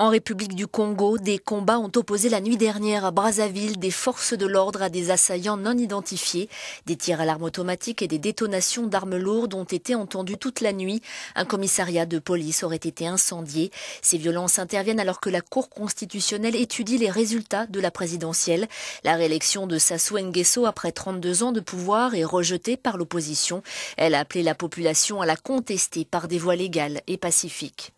En République du Congo, des combats ont opposé la nuit dernière à Brazzaville des forces de l'ordre à des assaillants non identifiés. Des tirs à l'arme automatique et des détonations d'armes lourdes ont été entendues toute la nuit. Un commissariat de police aurait été incendié. Ces violences interviennent alors que la Cour constitutionnelle étudie les résultats de la présidentielle. La réélection de Sassou Nguesso après 32 ans de pouvoir est rejetée par l'opposition. Elle a appelé la population à la contester par des voies légales et pacifiques.